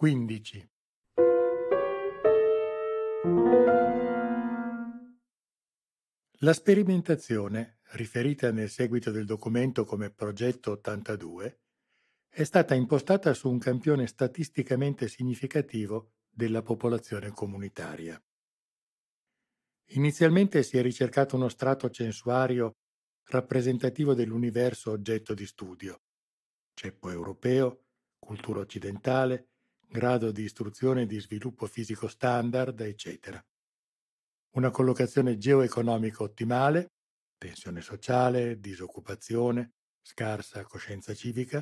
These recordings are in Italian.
15. La sperimentazione, riferita nel seguito del documento come Progetto 82, è stata impostata su un campione statisticamente significativo della popolazione comunitaria. Inizialmente si è ricercato uno strato censuario rappresentativo dell'universo oggetto di studio, ceppo europeo, cultura occidentale, grado di istruzione e di sviluppo fisico standard, eccetera. Una collocazione geoeconomica ottimale, tensione sociale, disoccupazione, scarsa coscienza civica,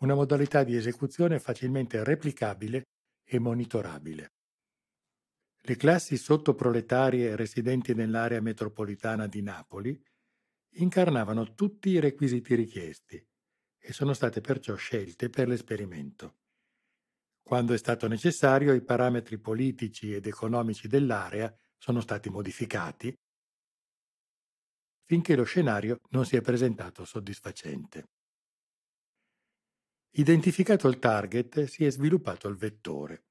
una modalità di esecuzione facilmente replicabile e monitorabile. Le classi sottoproletarie residenti nell'area metropolitana di Napoli incarnavano tutti i requisiti richiesti e sono state perciò scelte per l'esperimento. Quando è stato necessario, i parametri politici ed economici dell'area sono stati modificati finché lo scenario non si è presentato soddisfacente. Identificato il target, si è sviluppato il vettore.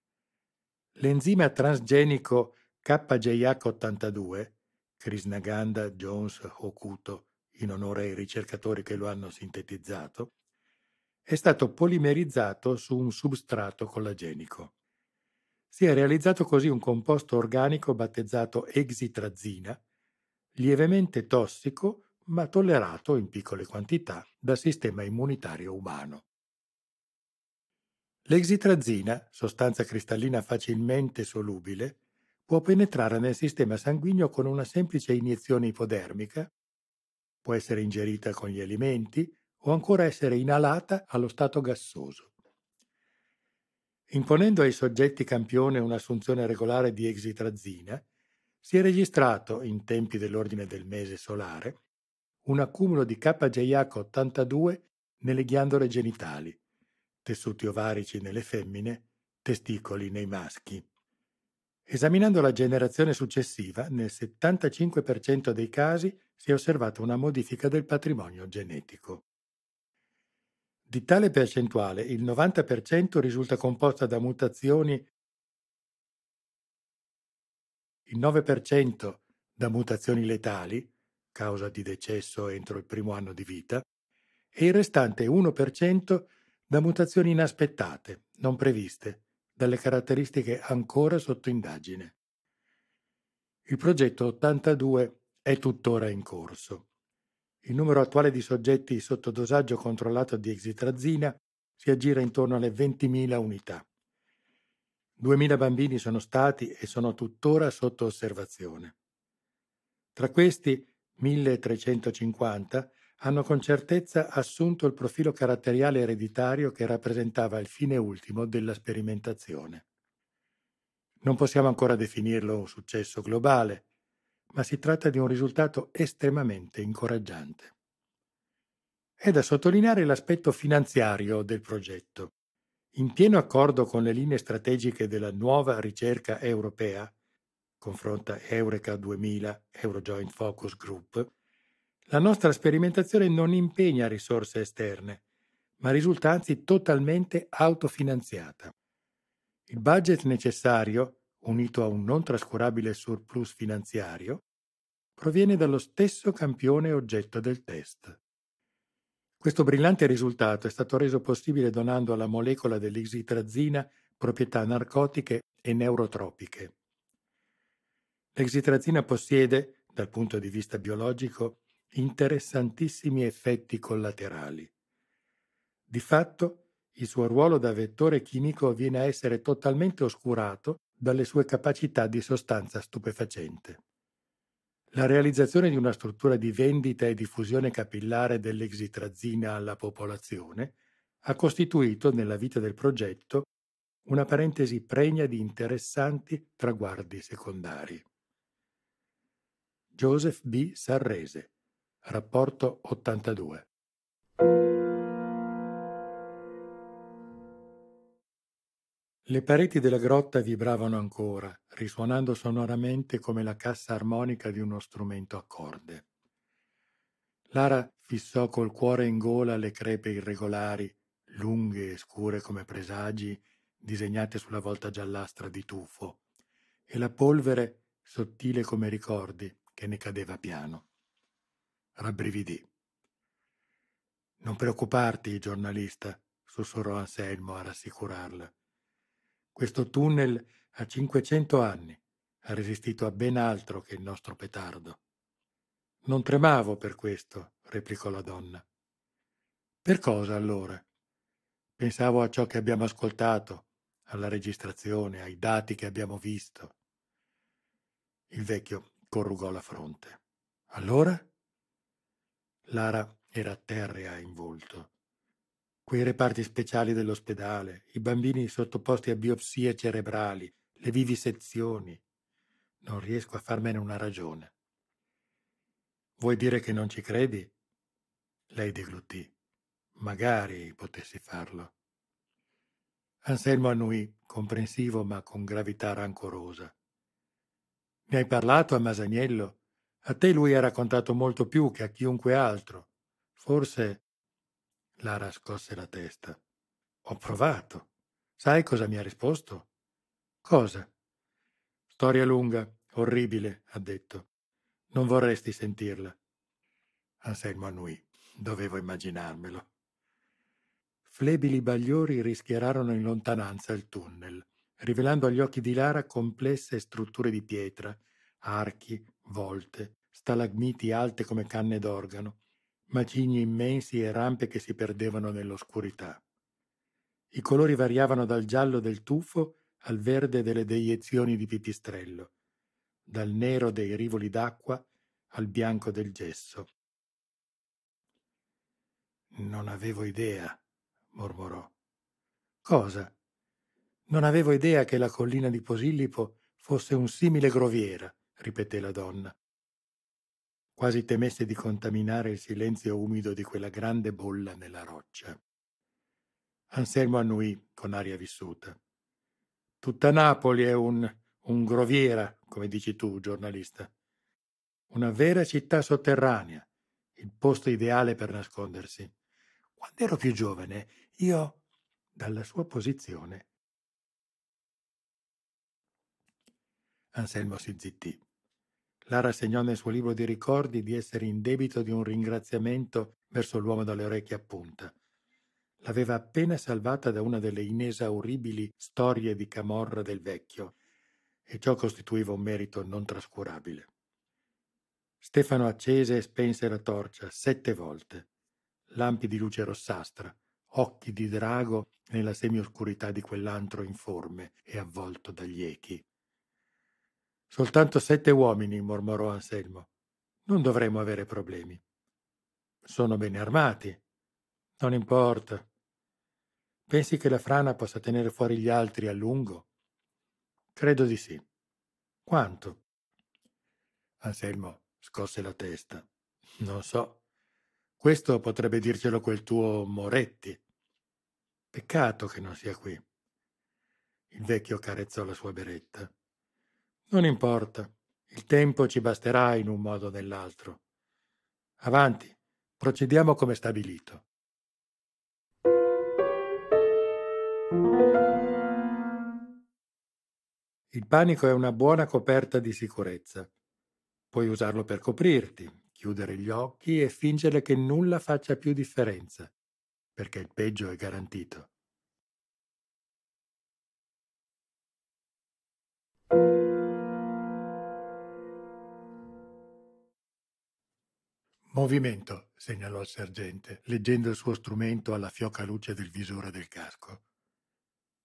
L'enzima transgenico KJH82, Krisnaganda Jones Hokuto, in onore ai ricercatori che lo hanno sintetizzato, è stato polimerizzato su un substrato collagenico. Si è realizzato così un composto organico battezzato exitrazina, lievemente tossico ma tollerato in piccole quantità dal sistema immunitario umano. L'exitrazina, sostanza cristallina facilmente solubile, può penetrare nel sistema sanguigno con una semplice iniezione ipodermica, può essere ingerita con gli alimenti, o ancora essere inalata allo stato gassoso. Imponendo ai soggetti campione un'assunzione regolare di exitrazina, si è registrato, in tempi dell'ordine del mese solare, un accumulo di KJH 82 nelle ghiandole genitali, tessuti ovarici nelle femmine, testicoli nei maschi. Esaminando la generazione successiva, nel 75% dei casi si è osservata una modifica del patrimonio genetico. Di tale percentuale il 90% risulta composta da mutazioni, il 9% da mutazioni letali, causa di decesso entro il primo anno di vita, e il restante 1% da mutazioni inaspettate, non previste, dalle caratteristiche ancora sotto indagine. Il progetto 82 è tuttora in corso. Il numero attuale di soggetti sotto dosaggio controllato di exitrazina si aggira intorno alle 20.000 unità. 2.000 bambini sono stati e sono tuttora sotto osservazione. Tra questi, 1.350 hanno con certezza assunto il profilo caratteriale ereditario che rappresentava il fine ultimo della sperimentazione. Non possiamo ancora definirlo un successo globale, ma si tratta di un risultato estremamente incoraggiante. È da sottolineare l'aspetto finanziario del progetto. In pieno accordo con le linee strategiche della nuova ricerca europea, confronta Eureka 2000, Eurojoint Focus Group, la nostra sperimentazione non impegna risorse esterne, ma risulta anzi totalmente autofinanziata. Il budget necessario unito a un non trascurabile surplus finanziario, proviene dallo stesso campione oggetto del test. Questo brillante risultato è stato reso possibile donando alla molecola dell'exitrazina proprietà narcotiche e neurotropiche. L'exitrazina possiede, dal punto di vista biologico, interessantissimi effetti collaterali. Di fatto, il suo ruolo da vettore chimico viene a essere totalmente oscurato dalle sue capacità di sostanza stupefacente. La realizzazione di una struttura di vendita e diffusione capillare dell'exitrazina alla popolazione ha costituito nella vita del progetto una parentesi pregna di interessanti traguardi secondari. Joseph B. Sarrese, rapporto 82. Le pareti della grotta vibravano ancora, risuonando sonoramente come la cassa armonica di uno strumento a corde. Lara fissò col cuore in gola le crepe irregolari, lunghe e scure come presagi, disegnate sulla volta giallastra di tufo, e la polvere sottile come ricordi che ne cadeva piano. Rabbrividì. Non preoccuparti, giornalista, sussurrò Anselmo a rassicurarla. Questo tunnel ha 500 anni ha resistito a ben altro che il nostro petardo. Non tremavo per questo, replicò la donna. Per cosa allora? Pensavo a ciò che abbiamo ascoltato, alla registrazione, ai dati che abbiamo visto. Il vecchio corrugò la fronte. Allora? Lara era terrea in volto quei reparti speciali dell'ospedale, i bambini sottoposti a biopsie cerebrali, le vivisezioni. Non riesco a farmene una ragione. Vuoi dire che non ci credi? Lei deglutì. Magari potessi farlo. Anselmo annuì, comprensivo ma con gravità rancorosa. Ne hai parlato a Masaniello? A te lui ha raccontato molto più che a chiunque altro. Forse Lara scosse la testa. Ho provato. Sai cosa mi ha risposto? Cosa? Storia lunga, orribile, ha detto. Non vorresti sentirla. Anselmo annui. Dovevo immaginarmelo. Flebili bagliori rischiararono in lontananza il tunnel, rivelando agli occhi di Lara complesse strutture di pietra, archi, volte, stalagmiti alte come canne d'organo, macigni immensi e rampe che si perdevano nell'oscurità. I colori variavano dal giallo del tuffo al verde delle deiezioni di pipistrello, dal nero dei rivoli d'acqua al bianco del gesso. Non avevo idea, mormorò. Cosa? Non avevo idea che la collina di Posillipo fosse un simile groviera, ripeté la donna quasi temesse di contaminare il silenzio umido di quella grande bolla nella roccia. Anselmo annuì con aria vissuta. Tutta Napoli è un, un groviera, come dici tu, giornalista. Una vera città sotterranea, il posto ideale per nascondersi. Quando ero più giovane, io, dalla sua posizione. Anselmo si zittì. Lara segnò nel suo libro di ricordi di essere in debito di un ringraziamento verso l'uomo dalle orecchie a punta. L'aveva appena salvata da una delle inesauribili storie di camorra del vecchio, e ciò costituiva un merito non trascurabile. Stefano accese e spense la torcia sette volte. Lampi di luce rossastra, occhi di drago nella semioscurità di quell'antro informe e avvolto dagli echi. Soltanto sette uomini, mormorò Anselmo. Non dovremo avere problemi. Sono bene armati. Non importa. Pensi che la frana possa tenere fuori gli altri a lungo? Credo di sì. Quanto? Anselmo scosse la testa. Non so. Questo potrebbe dircelo quel tuo Moretti. Peccato che non sia qui. Il vecchio carezzò la sua beretta. Non importa, il tempo ci basterà in un modo o nell'altro. Avanti, procediamo come stabilito. Il panico è una buona coperta di sicurezza. Puoi usarlo per coprirti, chiudere gli occhi e fingere che nulla faccia più differenza, perché il peggio è garantito. Movimento, segnalò il sergente, leggendo il suo strumento alla fioca luce del visore del casco.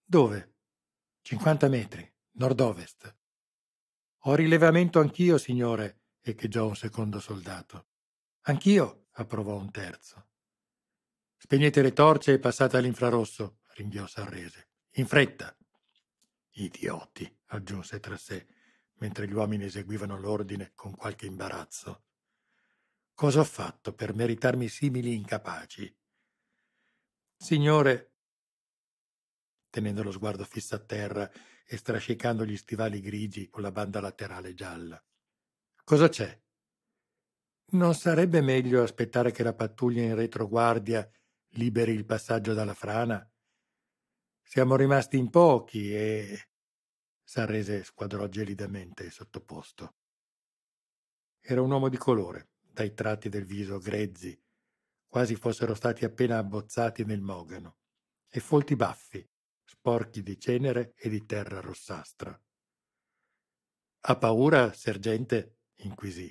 Dove? 50 metri, nord-ovest. Ho rilevamento anch'io, signore, echeggiò un secondo soldato. Anch'io, approvò un terzo. Spegnete le torce e passate all'infrarosso, ringhiò Sarrese. In fretta. Idioti, aggiunse tra sé, mentre gli uomini eseguivano l'ordine con qualche imbarazzo. Cosa ho fatto per meritarmi simili incapaci? Signore, tenendo lo sguardo fisso a terra e strascicando gli stivali grigi con la banda laterale gialla. Cosa c'è? Non sarebbe meglio aspettare che la pattuglia in retroguardia liberi il passaggio dalla frana? Siamo rimasti in pochi e. Sarrese squadrò gelidamente il sottoposto. Era un uomo di colore, dai tratti del viso grezzi, quasi fossero stati appena abbozzati nel mogano, e folti baffi, sporchi di cenere e di terra rossastra. Ha paura, sergente? inquisì.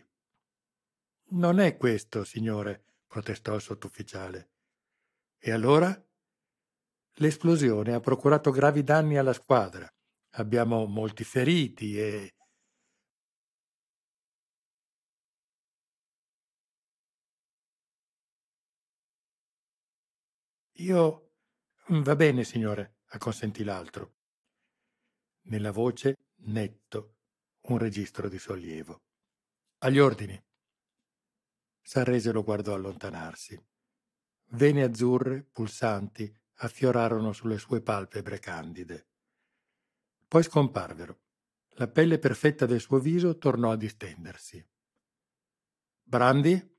Non è questo, signore, protestò il sottufficiale. E allora? L'esplosione ha procurato gravi danni alla squadra. Abbiamo molti feriti e Io. Mm, va bene, signore, acconsentì l'altro. Nella voce, netto, un registro di sollievo. Agli ordini. Sarrese lo guardò allontanarsi. Vene azzurre, pulsanti, affiorarono sulle sue palpebre candide. Poi scomparvero. La pelle perfetta del suo viso tornò a distendersi. Brandi?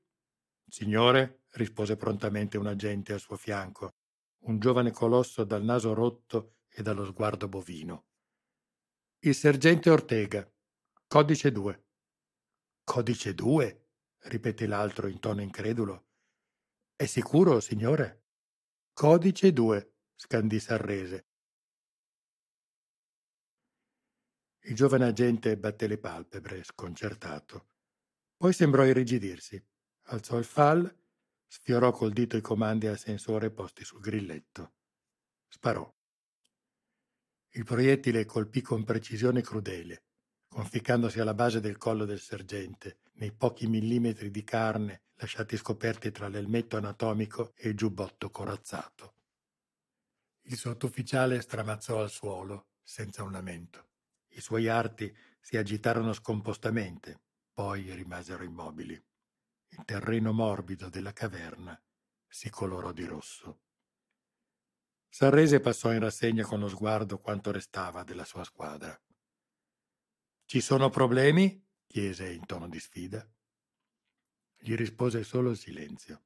Signore? rispose prontamente un agente al suo fianco, un giovane colosso dal naso rotto e dallo sguardo bovino. Il sergente Ortega, codice 2. Codice 2? ripeté l'altro in tono incredulo. È sicuro, signore? Codice 2, scandì Sarrese. Il giovane agente batté le palpebre, sconcertato. Poi sembrò irrigidirsi, alzò il fal Sfiorò col dito i comandi al sensore posti sul grilletto. Sparò. Il proiettile colpì con precisione crudele, conficcandosi alla base del collo del sergente, nei pochi millimetri di carne lasciati scoperti tra l'elmetto anatomico e il giubbotto corazzato. Il sottufficiale stramazzò al suolo, senza un lamento. I suoi arti si agitarono scompostamente, poi rimasero immobili il terreno morbido della caverna si colorò di rosso. Sarrese passò in rassegna con lo sguardo quanto restava della sua squadra. Ci sono problemi? chiese in tono di sfida. Gli rispose solo il silenzio.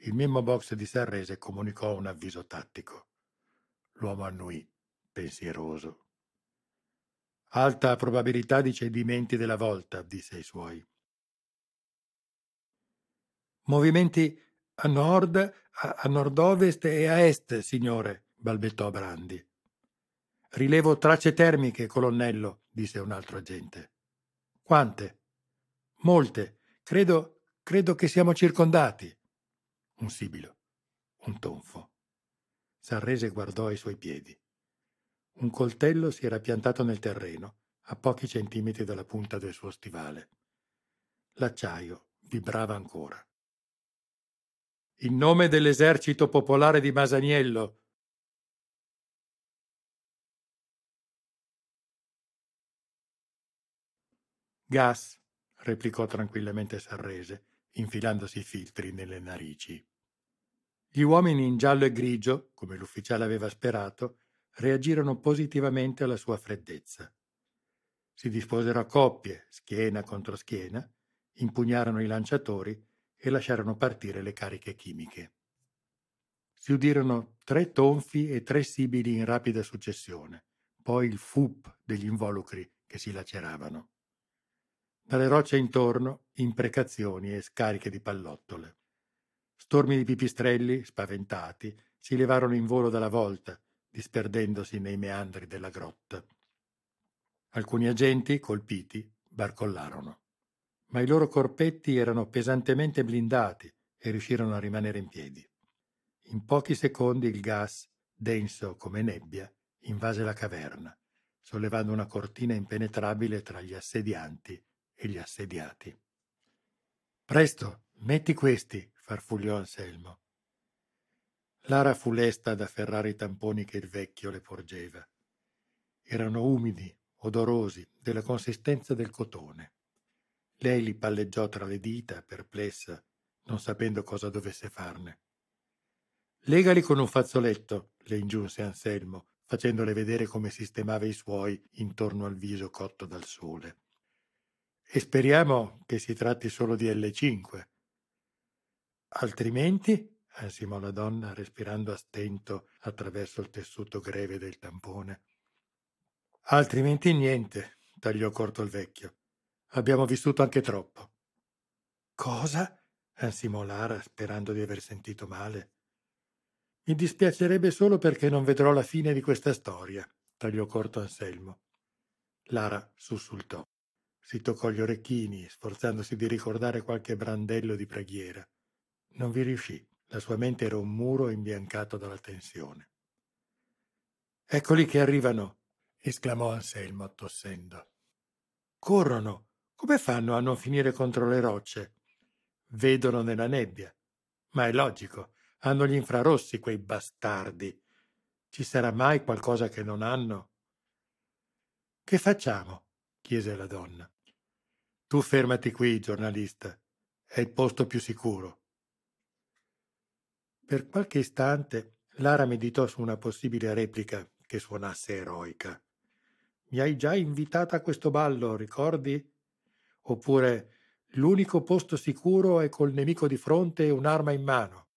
Il memo box di Sarrese comunicò un avviso tattico. L'uomo annuì, pensieroso. Alta probabilità di cedimenti della volta, disse ai suoi. Movimenti a nord, a, a nord-ovest e a est, signore, balbettò Brandi. Rilevo tracce termiche, colonnello, disse un altro agente. Quante? Molte. Credo, credo che siamo circondati. Un sibilo, un tonfo. Sarrese guardò ai suoi piedi. Un coltello si era piantato nel terreno, a pochi centimetri dalla punta del suo stivale. L'acciaio vibrava ancora in nome dell'esercito popolare di Masaniello. Gas, replicò tranquillamente Sarrese, infilandosi i filtri nelle narici. Gli uomini in giallo e grigio, come l'ufficiale aveva sperato, reagirono positivamente alla sua freddezza. Si disposero a coppie, schiena contro schiena, impugnarono i lanciatori e lasciarono partire le cariche chimiche. Si udirono tre tonfi e tre sibili in rapida successione, poi il fup degli involucri che si laceravano. Dalle rocce intorno imprecazioni e scariche di pallottole. Stormi di pipistrelli, spaventati, si levarono in volo dalla volta, disperdendosi nei meandri della grotta. Alcuni agenti, colpiti, barcollarono ma i loro corpetti erano pesantemente blindati e riuscirono a rimanere in piedi. In pochi secondi il gas, denso come nebbia, invase la caverna, sollevando una cortina impenetrabile tra gli assedianti e gli assediati. Presto, metti questi, farfugliò Anselmo. Lara fu lesta ad afferrare i tamponi che il vecchio le porgeva. Erano umidi, odorosi, della consistenza del cotone lei li palleggiò tra le dita perplessa non sapendo cosa dovesse farne legali con un fazzoletto le ingiunse anselmo facendole vedere come sistemava i suoi intorno al viso cotto dal sole e speriamo che si tratti solo di L5 altrimenti ansimò la donna respirando a stento attraverso il tessuto greve del tampone altrimenti niente tagliò corto il vecchio Abbiamo vissuto anche troppo. Cosa? ansimò eh Lara, sperando di aver sentito male. Mi dispiacerebbe solo perché non vedrò la fine di questa storia, tagliò corto Anselmo. Lara sussultò. Si toccò gli orecchini, sforzandosi di ricordare qualche brandello di preghiera. Non vi riuscì. La sua mente era un muro imbiancato dalla tensione. Eccoli che arrivano, esclamò Anselmo tossendo. Corrono, come fanno a non finire contro le rocce? Vedono nella nebbia. Ma è logico, hanno gli infrarossi quei bastardi. Ci sarà mai qualcosa che non hanno? Che facciamo? chiese la donna. Tu fermati qui, giornalista. È il posto più sicuro. Per qualche istante Lara meditò su una possibile replica che suonasse eroica. Mi hai già invitata a questo ballo, ricordi? oppure l'unico posto sicuro è col nemico di fronte e un'arma in mano,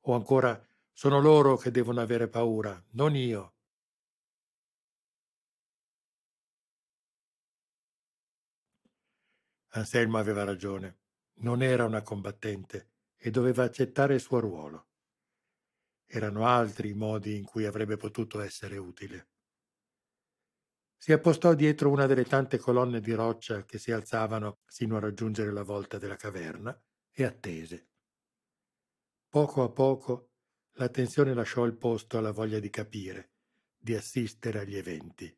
o ancora sono loro che devono avere paura, non io. Anselmo aveva ragione, non era una combattente e doveva accettare il suo ruolo. Erano altri i modi in cui avrebbe potuto essere utile. Si appostò dietro una delle tante colonne di roccia che si alzavano sino a raggiungere la volta della caverna e attese. Poco a poco la tensione lasciò il posto alla voglia di capire, di assistere agli eventi.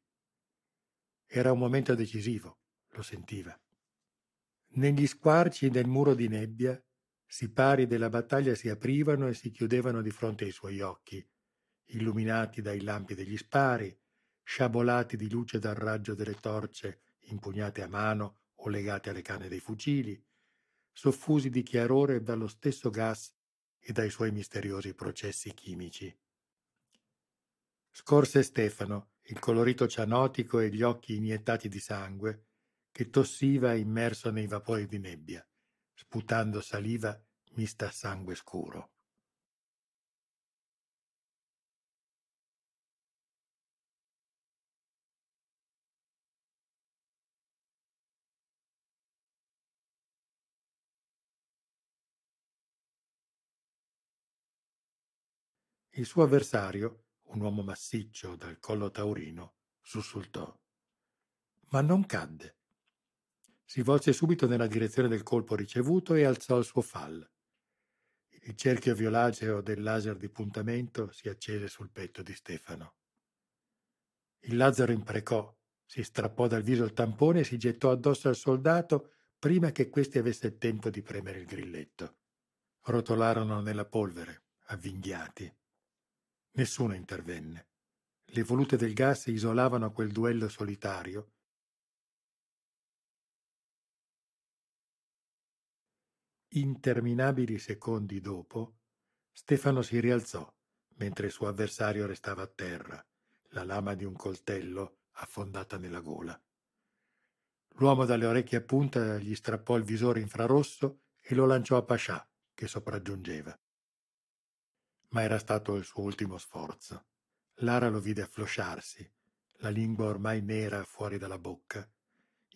Era un momento decisivo, lo sentiva. Negli squarci del muro di nebbia, sipari della battaglia si aprivano e si chiudevano di fronte ai suoi occhi, illuminati dai lampi degli spari, sciabolati di luce dal raggio delle torce impugnate a mano o legate alle canne dei fucili, soffusi di chiarore dallo stesso gas e dai suoi misteriosi processi chimici. Scorse Stefano, il colorito cianotico e gli occhi iniettati di sangue, che tossiva immerso nei vapori di nebbia, sputando saliva mista a sangue scuro. Il suo avversario, un uomo massiccio dal collo taurino, sussultò. Ma non cadde. Si volse subito nella direzione del colpo ricevuto e alzò il suo fal. Il cerchio violaceo del laser di puntamento si accese sul petto di Stefano. Il Lazzaro imprecò, si strappò dal viso il tampone e si gettò addosso al soldato prima che questi avesse tempo di premere il grilletto. Rotolarono nella polvere, avvinghiati. Nessuno intervenne. Le volute del gas isolavano quel duello solitario. Interminabili secondi dopo, Stefano si rialzò, mentre il suo avversario restava a terra, la lama di un coltello affondata nella gola. L'uomo dalle orecchie a punta gli strappò il visore infrarosso e lo lanciò a Pascià, che sopraggiungeva ma era stato il suo ultimo sforzo. Lara lo vide afflosciarsi, la lingua ormai nera fuori dalla bocca,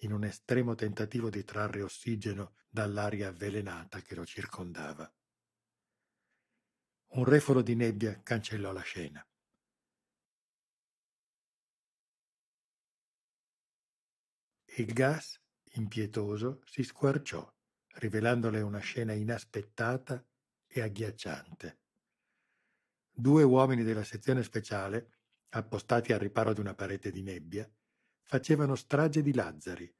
in un estremo tentativo di trarre ossigeno dall'aria avvelenata che lo circondava. Un refolo di nebbia cancellò la scena. Il gas, impietoso, si squarciò, rivelandole una scena inaspettata e agghiacciante. Due uomini della sezione speciale, appostati al riparo di una parete di nebbia, facevano strage di Lazzari,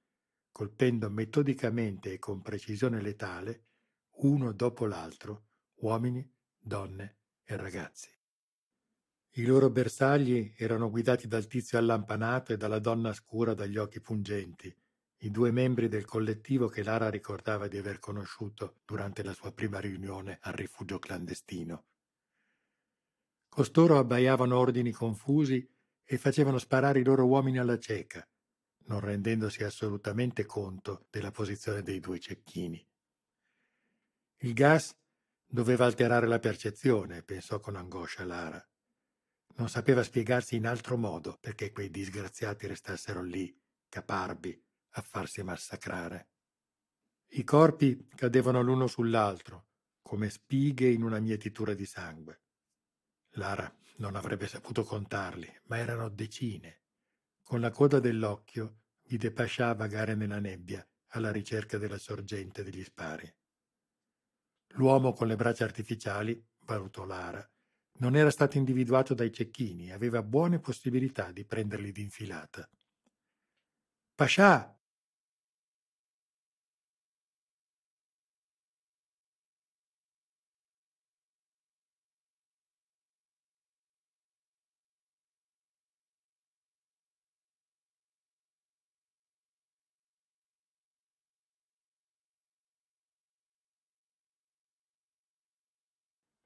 colpendo metodicamente e con precisione letale, uno dopo l'altro, uomini, donne e ragazzi. I loro bersagli erano guidati dal tizio allampanato e dalla donna scura dagli occhi pungenti, i due membri del collettivo che Lara ricordava di aver conosciuto durante la sua prima riunione al rifugio clandestino, costoro abbaiavano ordini confusi e facevano sparare i loro uomini alla cieca non rendendosi assolutamente conto della posizione dei due cecchini il gas doveva alterare la percezione pensò con angoscia lara non sapeva spiegarsi in altro modo perché quei disgraziati restassero lì caparbi a farsi massacrare i corpi cadevano l'uno sull'altro come spighe in una mietitura di sangue Lara non avrebbe saputo contarli, ma erano decine. Con la coda dell'occhio vide Pascià vagare nella nebbia alla ricerca della sorgente degli spari. L'uomo con le braccia artificiali, valutò Lara, non era stato individuato dai cecchini e aveva buone possibilità di prenderli d'infilata. Pascià!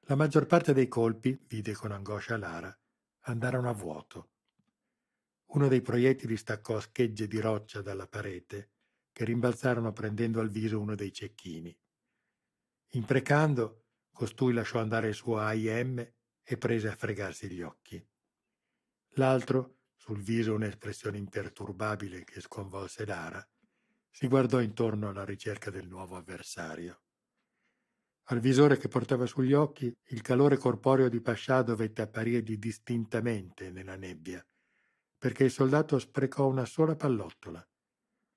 La maggior parte dei colpi, vide con angoscia Lara, andarono a vuoto. Uno dei proiettili staccò schegge di roccia dalla parete, che rimbalzarono prendendo al viso uno dei cecchini. Imprecando, costui lasciò andare il suo AIM e prese a fregarsi gli occhi. L'altro, sul viso un'espressione imperturbabile che sconvolse Lara, si guardò intorno alla ricerca del nuovo avversario. Al visore che portava sugli occhi, il calore corporeo di Pascià dovette apparirgli distintamente nella nebbia, perché il soldato sprecò una sola pallottola.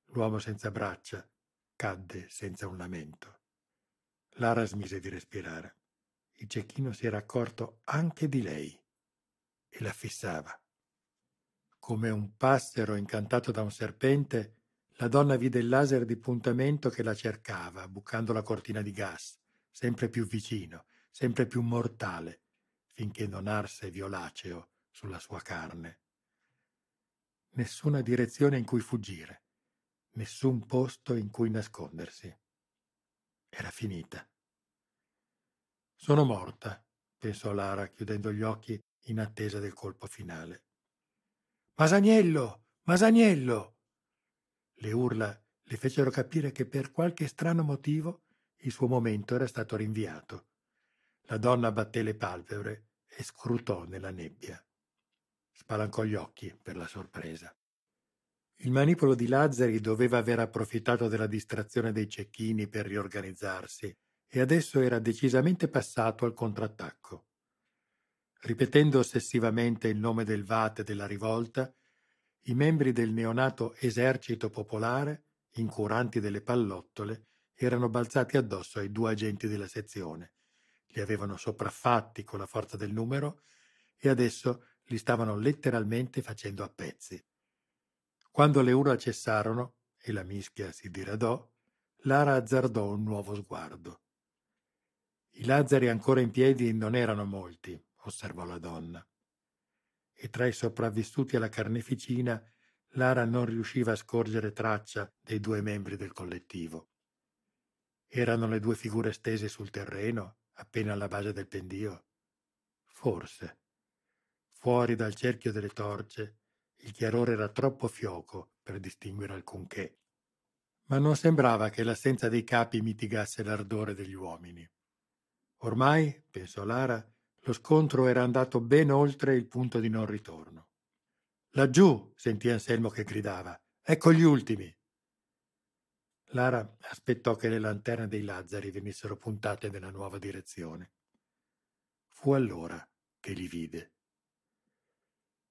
L'uomo senza braccia cadde senza un lamento. Lara smise di respirare. Il cecchino si era accorto anche di lei e la fissava. Come un passero incantato da un serpente, la donna vide il laser di puntamento che la cercava, bucando la cortina di gas sempre più vicino, sempre più mortale, finché non arse violaceo sulla sua carne. Nessuna direzione in cui fuggire, nessun posto in cui nascondersi. Era finita. Sono morta, pensò Lara, chiudendo gli occhi in attesa del colpo finale. Masaniello! Masaniello! Le urla le fecero capire che per qualche strano motivo il suo momento era stato rinviato. La donna batté le palpebre e scrutò nella nebbia. Spalancò gli occhi per la sorpresa. Il manipolo di Lazzari doveva aver approfittato della distrazione dei cecchini per riorganizzarsi e adesso era decisamente passato al contrattacco. Ripetendo ossessivamente il nome del Vate della rivolta, i membri del neonato esercito popolare, incuranti delle pallottole, erano balzati addosso ai due agenti della sezione. Li avevano sopraffatti con la forza del numero e adesso li stavano letteralmente facendo a pezzi. Quando le ura cessarono e la mischia si diradò, Lara azzardò un nuovo sguardo. I Lazzari ancora in piedi non erano molti, osservò la donna. E tra i sopravvissuti alla carneficina Lara non riusciva a scorgere traccia dei due membri del collettivo. Erano le due figure stese sul terreno, appena alla base del pendio. Forse. Fuori dal cerchio delle torce, il chiarore era troppo fioco per distinguere alcunché. Ma non sembrava che l'assenza dei capi mitigasse l'ardore degli uomini. Ormai, pensò Lara, lo scontro era andato ben oltre il punto di non ritorno. Laggiù sentì Anselmo che gridava. Ecco gli ultimi. Lara aspettò che le lanterne dei Lazzari venissero puntate nella nuova direzione. Fu allora che li vide.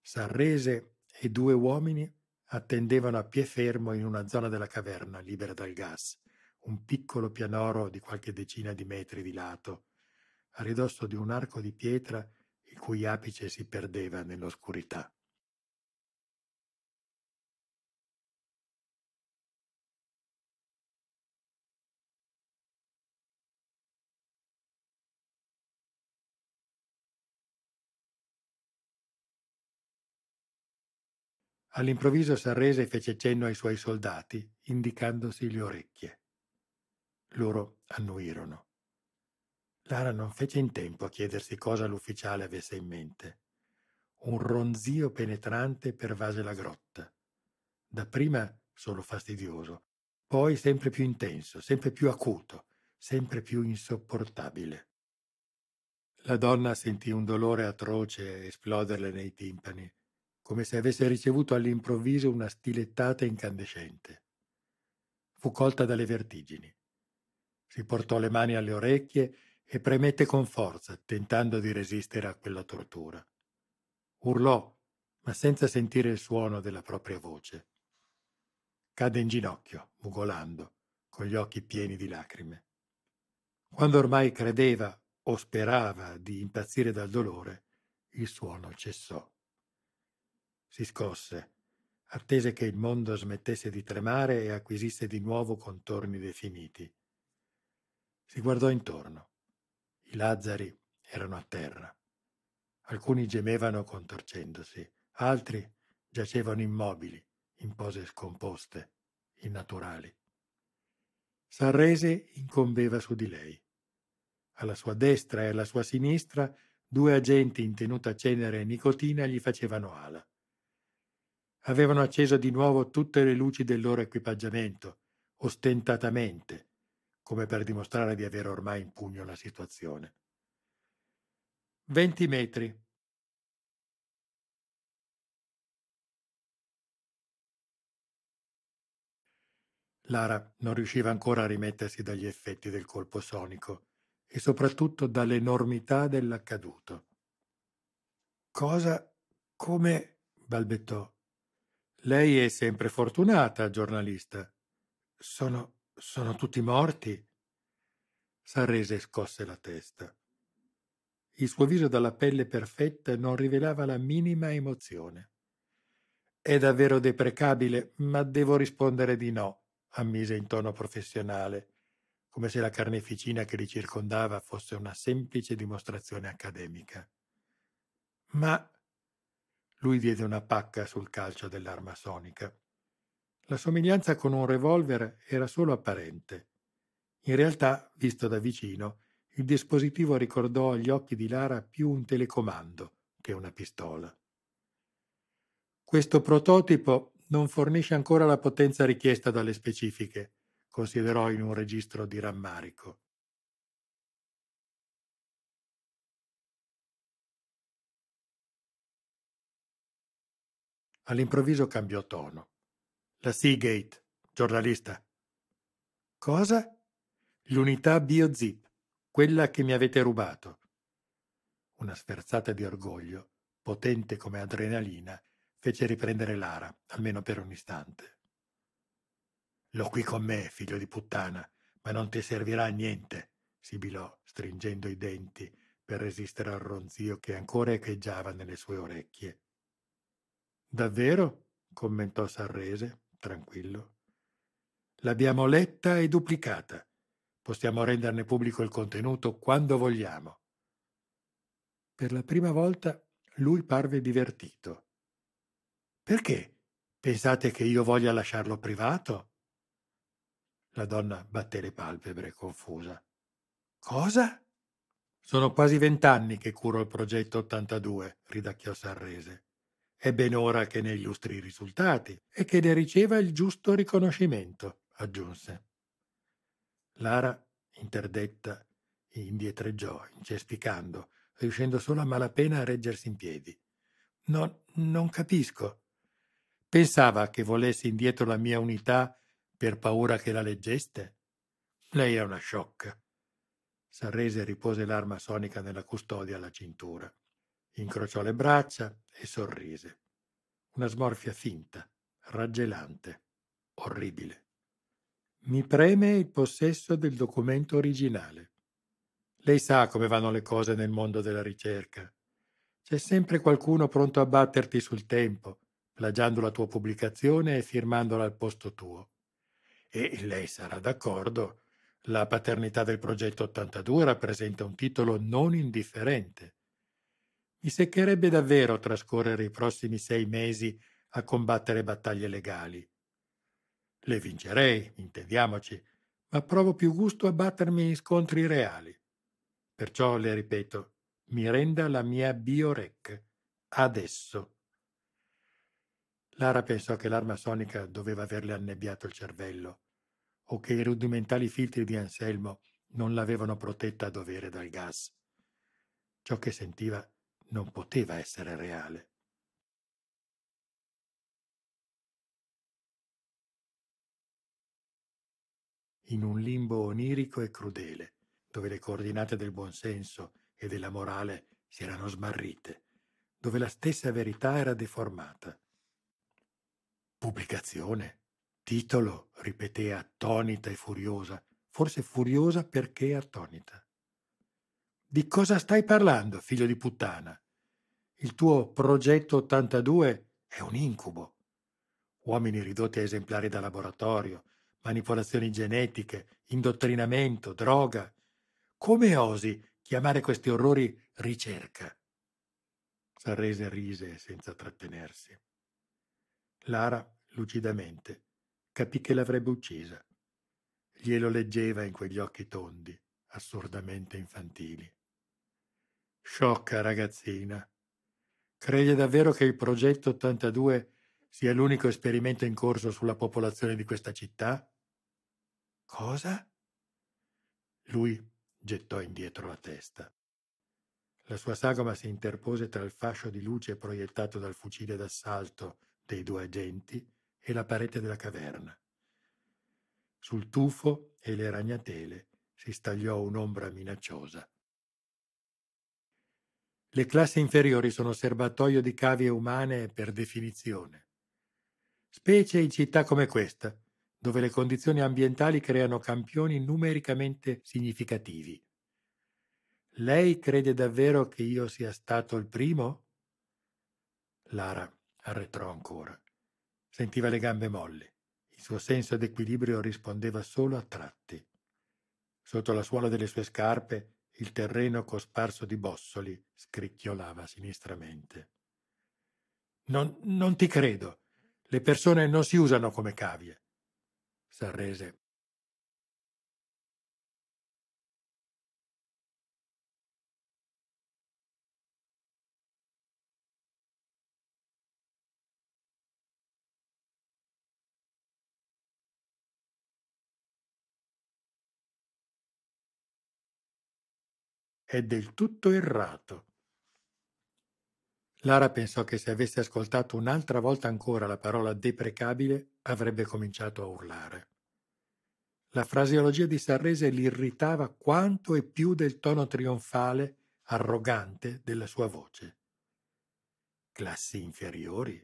Sarrese e due uomini attendevano a pie fermo in una zona della caverna libera dal gas, un piccolo pianoro di qualche decina di metri di lato, a ridosso di un arco di pietra il cui apice si perdeva nell'oscurità. All'improvviso s'arrese e fece cenno ai suoi soldati, indicandosi le orecchie. Loro annuirono. Lara non fece in tempo a chiedersi cosa l'ufficiale avesse in mente. Un ronzio penetrante pervase la grotta. Dapprima solo fastidioso, poi sempre più intenso, sempre più acuto, sempre più insopportabile. La donna sentì un dolore atroce esploderle nei timpani come se avesse ricevuto all'improvviso una stilettata incandescente. Fu colta dalle vertigini. Si portò le mani alle orecchie e premette con forza, tentando di resistere a quella tortura. Urlò, ma senza sentire il suono della propria voce. Cadde in ginocchio, mugolando, con gli occhi pieni di lacrime. Quando ormai credeva o sperava di impazzire dal dolore, il suono cessò. Si scosse, attese che il mondo smettesse di tremare e acquisisse di nuovo contorni definiti. Si guardò intorno. I lazzari erano a terra. Alcuni gemevano contorcendosi, altri giacevano immobili, in pose scomposte, innaturali. Sarrese incombeva su di lei. Alla sua destra e alla sua sinistra due agenti in tenuta cenere e nicotina gli facevano ala avevano acceso di nuovo tutte le luci del loro equipaggiamento, ostentatamente, come per dimostrare di avere ormai in pugno la situazione. Venti metri. Lara non riusciva ancora a rimettersi dagli effetti del colpo sonico e soprattutto dall'enormità dell'accaduto. Cosa? Come? balbettò. Lei è sempre fortunata, giornalista. Sono. sono tutti morti? Sarrese scosse la testa. Il suo viso dalla pelle perfetta non rivelava la minima emozione. È davvero deprecabile, ma devo rispondere di no, ammise in tono professionale, come se la carneficina che li circondava fosse una semplice dimostrazione accademica. Ma lui diede una pacca sul calcio dell'arma sonica. La somiglianza con un revolver era solo apparente. In realtà, visto da vicino, il dispositivo ricordò agli occhi di Lara più un telecomando che una pistola. Questo prototipo non fornisce ancora la potenza richiesta dalle specifiche, considerò in un registro di rammarico. All'improvviso cambiò tono. La Seagate, giornalista. Cosa? L'unità BioZip, quella che mi avete rubato. Una sferzata di orgoglio, potente come adrenalina, fece riprendere Lara, almeno per un istante. L'ho qui con me, figlio di puttana, ma non ti servirà a niente, sibilò, stringendo i denti per resistere al ronzio che ancora echeggiava nelle sue orecchie. Davvero? commentò Sarrese, tranquillo. L'abbiamo letta e duplicata. Possiamo renderne pubblico il contenuto quando vogliamo. Per la prima volta lui parve divertito. Perché? Pensate che io voglia lasciarlo privato? La donna batté le palpebre, confusa. Cosa? Sono quasi vent'anni che curo il progetto 82, ridacchiò Sarrese. È ben ora che ne illustri i risultati e che ne riceva il giusto riconoscimento, aggiunse. Lara, interdetta, indietreggiò, incesticando, riuscendo solo a malapena a reggersi in piedi. No, non capisco. Pensava che volessi indietro la mia unità per paura che la leggeste? Lei è una sciocca. Sarrese e ripose l'arma sonica nella custodia alla cintura. Incrociò le braccia e sorrise. Una smorfia finta, raggelante, orribile. Mi preme il possesso del documento originale. Lei sa come vanno le cose nel mondo della ricerca. C'è sempre qualcuno pronto a batterti sul tempo, plagiando la tua pubblicazione e firmandola al posto tuo. E lei sarà d'accordo. La paternità del progetto 82 rappresenta un titolo non indifferente gli seccherebbe davvero trascorrere i prossimi sei mesi a combattere battaglie legali. Le vincerei, intendiamoci, ma provo più gusto a battermi in scontri reali. Perciò le ripeto, mi renda la mia biorec adesso. Lara pensò che l'arma sonica doveva averle annebbiato il cervello o che i rudimentali filtri di Anselmo non l'avevano protetta a dovere dal gas. Ciò che sentiva non poteva essere reale. In un limbo onirico e crudele, dove le coordinate del buonsenso e della morale si erano smarrite, dove la stessa verità era deformata. Pubblicazione? Titolo? ripeté attonita e furiosa, forse furiosa perché attonita. Di cosa stai parlando, figlio di puttana? Il tuo progetto 82 è un incubo. Uomini ridotti a esemplari da laboratorio, manipolazioni genetiche, indottrinamento, droga. Come osi chiamare questi orrori ricerca? Sarrese rise senza trattenersi. Lara, lucidamente, capì che l'avrebbe uccisa. Glielo leggeva in quegli occhi tondi assurdamente infantili. Sciocca ragazzina. Crede davvero che il progetto 82 sia l'unico esperimento in corso sulla popolazione di questa città? Cosa? Lui gettò indietro la testa. La sua sagoma si interpose tra il fascio di luce proiettato dal fucile d'assalto dei due agenti e la parete della caverna. Sul tufo e le ragnatele si stagliò un'ombra minacciosa. Le classi inferiori sono serbatoio di cavie umane per definizione, specie in città come questa, dove le condizioni ambientali creano campioni numericamente significativi. Lei crede davvero che io sia stato il primo? Lara arretrò ancora. Sentiva le gambe molli. Il suo senso d'equilibrio rispondeva solo a tratti. Sotto la suola delle sue scarpe il terreno cosparso di bossoli scricchiolava sinistramente. Non, non ti credo. Le persone non si usano come cavie. S'arrese è del tutto errato. Lara pensò che se avesse ascoltato un'altra volta ancora la parola deprecabile avrebbe cominciato a urlare. La fraseologia di Sarrese l'irritava quanto e più del tono trionfale, arrogante della sua voce. Classi inferiori?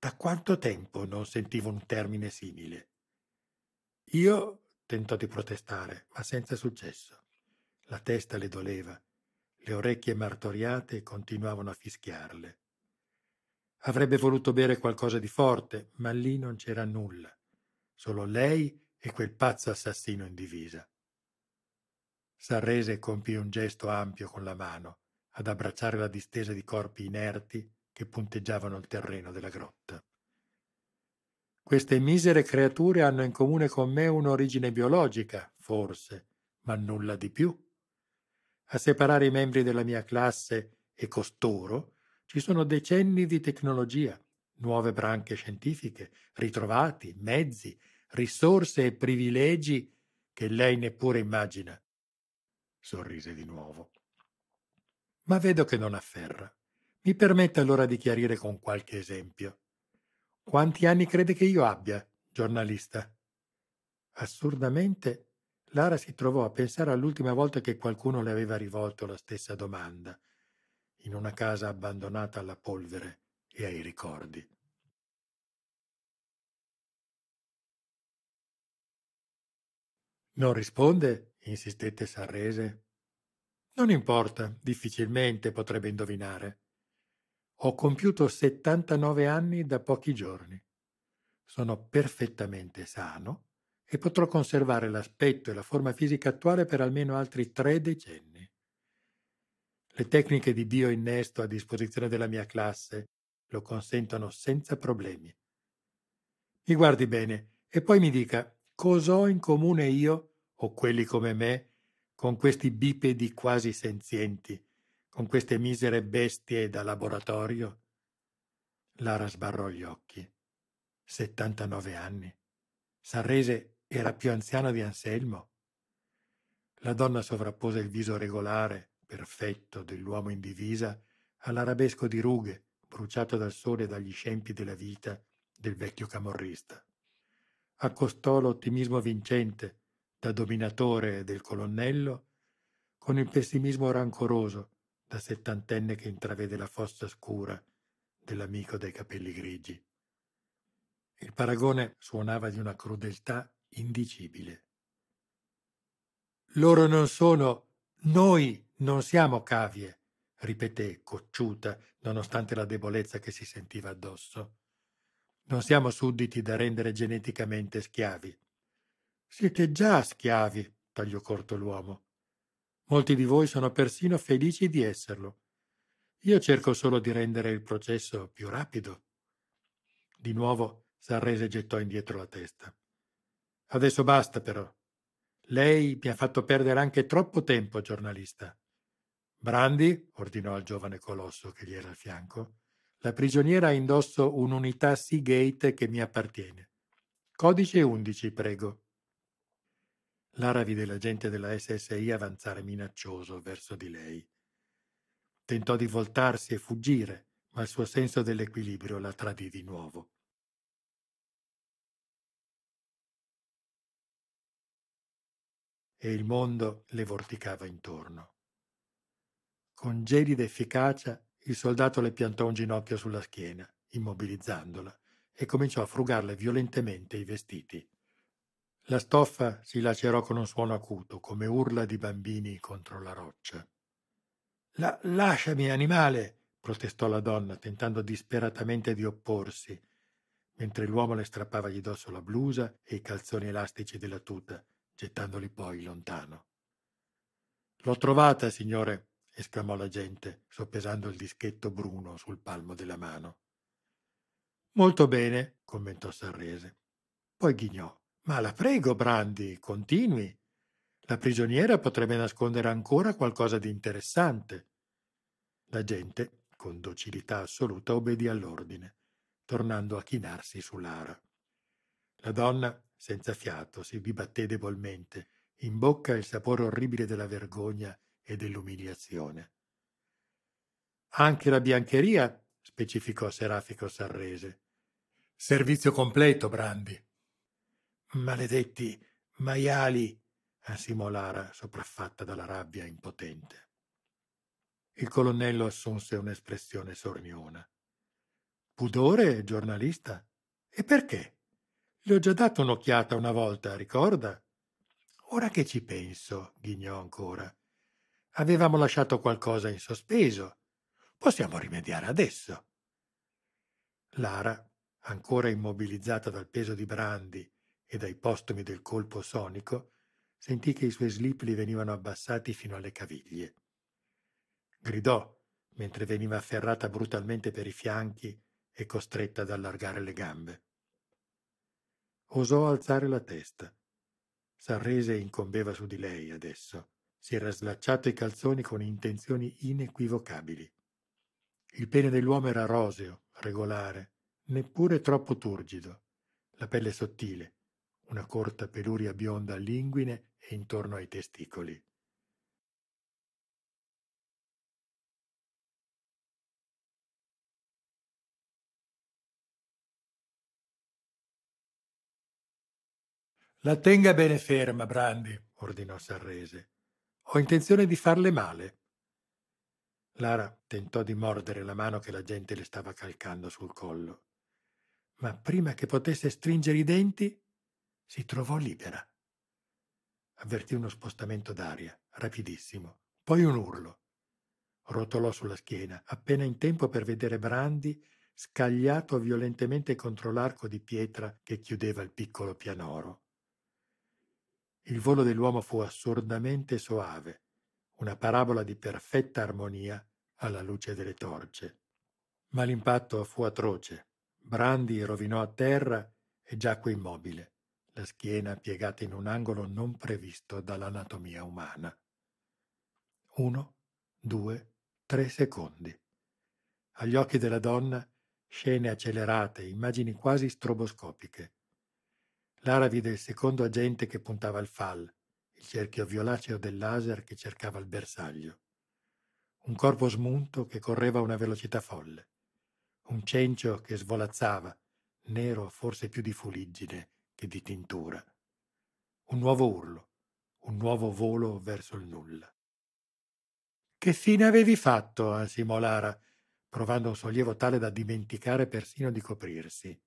Da quanto tempo non sentivo un termine simile? Io tentò di protestare, ma senza successo. La testa le doleva, le orecchie martoriate continuavano a fischiarle. Avrebbe voluto bere qualcosa di forte, ma lì non c'era nulla, solo lei e quel pazzo assassino in divisa. Sarrese compì un gesto ampio con la mano, ad abbracciare la distesa di corpi inerti che punteggiavano il terreno della grotta. Queste misere creature hanno in comune con me un'origine biologica, forse, ma nulla di più, a separare i membri della mia classe e costoro ci sono decenni di tecnologia, nuove branche scientifiche, ritrovati, mezzi, risorse e privilegi che lei neppure immagina. Sorrise di nuovo. Ma vedo che non afferra. Mi permette allora di chiarire con qualche esempio. Quanti anni crede che io abbia, giornalista? Assurdamente Lara si trovò a pensare all'ultima volta che qualcuno le aveva rivolto la stessa domanda, in una casa abbandonata alla polvere e ai ricordi. Non risponde? insistette Sarrese. Non importa, difficilmente potrebbe indovinare. Ho compiuto 79 anni da pochi giorni. Sono perfettamente sano e potrò conservare l'aspetto e la forma fisica attuale per almeno altri tre decenni. Le tecniche di Dio innesto a disposizione della mia classe lo consentono senza problemi. Mi guardi bene e poi mi dica cosa ho in comune io, o quelli come me, con questi bipedi quasi senzienti, con queste misere bestie da laboratorio? Lara sbarrò gli occhi. 79 anni. S'arrese era più anziana di Anselmo. La donna sovrappose il viso regolare, perfetto, dell'uomo in divisa all'arabesco di rughe, bruciato dal sole e dagli scempi della vita del vecchio camorrista. Accostò l'ottimismo vincente, da dominatore del colonnello, con il pessimismo rancoroso, da settantenne che intravede la fossa scura dell'amico dai capelli grigi. Il paragone suonava di una crudeltà indicibile. Loro non sono, noi non siamo cavie, ripeté cocciuta, nonostante la debolezza che si sentiva addosso. Non siamo sudditi da rendere geneticamente schiavi. Siete già schiavi, tagliò corto l'uomo. Molti di voi sono persino felici di esserlo. Io cerco solo di rendere il processo più rapido. Di nuovo Sarrese gettò indietro la testa. Adesso basta però. Lei mi ha fatto perdere anche troppo tempo, giornalista. Brandi, ordinò al giovane colosso che gli era al fianco, la prigioniera ha indosso un'unità Seagate che mi appartiene. Codice 11, prego. Lara vide l'agente della SSI avanzare minaccioso verso di lei. Tentò di voltarsi e fuggire, ma il suo senso dell'equilibrio la tradì di nuovo. e il mondo le vorticava intorno. Con gelida efficacia il soldato le piantò un ginocchio sulla schiena, immobilizzandola, e cominciò a frugarle violentemente i vestiti. La stoffa si lacerò con un suono acuto, come urla di bambini contro la roccia. La lasciami, animale! protestò la donna, tentando disperatamente di opporsi, mentre l'uomo le strappava di dosso la blusa e i calzoni elastici della tuta gettandoli poi lontano. L'ho trovata, signore, esclamò la gente, soppesando il dischetto bruno sul palmo della mano. Molto bene, commentò Sarrese. Poi ghignò. Ma la prego, Brandi, continui. La prigioniera potrebbe nascondere ancora qualcosa di interessante. La gente, con docilità assoluta, obbedì all'ordine, tornando a chinarsi su Lara. La donna, senza fiato, si dibatté debolmente, in bocca il sapore orribile della vergogna e dell'umiliazione. Anche la biancheria, specificò Serafico Sarrese. Servizio completo, Brandi. Maledetti maiali, ansimò Lara, sopraffatta dalla rabbia impotente. Il colonnello assunse un'espressione sorniona. Pudore, giornalista? E perché? Le ho già dato un'occhiata una volta, ricorda? Ora che ci penso, ghignò ancora. Avevamo lasciato qualcosa in sospeso. Possiamo rimediare adesso. Lara, ancora immobilizzata dal peso di Brandi e dai postumi del colpo sonico, sentì che i suoi slip gli venivano abbassati fino alle caviglie. Gridò mentre veniva afferrata brutalmente per i fianchi e costretta ad allargare le gambe osò alzare la testa. Sanrese incombeva su di lei adesso. Si era slacciato i calzoni con intenzioni inequivocabili. Il pene dell'uomo era roseo, regolare, neppure troppo turgido. La pelle sottile, una corta peluria bionda all'inguine e intorno ai testicoli. La tenga bene ferma, Brandi, ordinò Sarrese. Ho intenzione di farle male. Lara tentò di mordere la mano che la gente le stava calcando sul collo, ma prima che potesse stringere i denti si trovò libera. Avvertì uno spostamento d'aria, rapidissimo, poi un urlo. Rotolò sulla schiena, appena in tempo per vedere Brandi scagliato violentemente contro l'arco di pietra che chiudeva il piccolo pianoro. Il volo dell'uomo fu assurdamente soave, una parabola di perfetta armonia alla luce delle torce. Ma l'impatto fu atroce. Brandi rovinò a terra e giacque immobile, la schiena piegata in un angolo non previsto dall'anatomia umana. Uno, due, tre secondi. Agli occhi della donna, scene accelerate, immagini quasi stroboscopiche. Lara vide il secondo agente che puntava il FAL, il cerchio violaceo del laser che cercava il bersaglio. Un corpo smunto che correva a una velocità folle. Un cencio che svolazzava, nero forse più di fuliggine che di tintura. Un nuovo urlo, un nuovo volo verso il nulla. Che fine avevi fatto? ansimò Lara, provando un sollievo tale da dimenticare persino di coprirsi.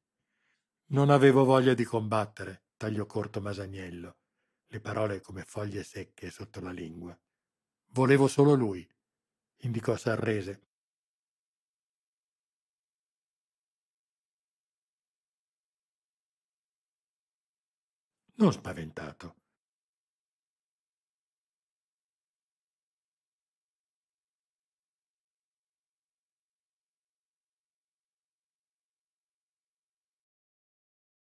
Non avevo voglia di combattere, tagliò corto Masagnello, le parole come foglie secche sotto la lingua. Volevo solo lui, indicò Sarrese. Non spaventato,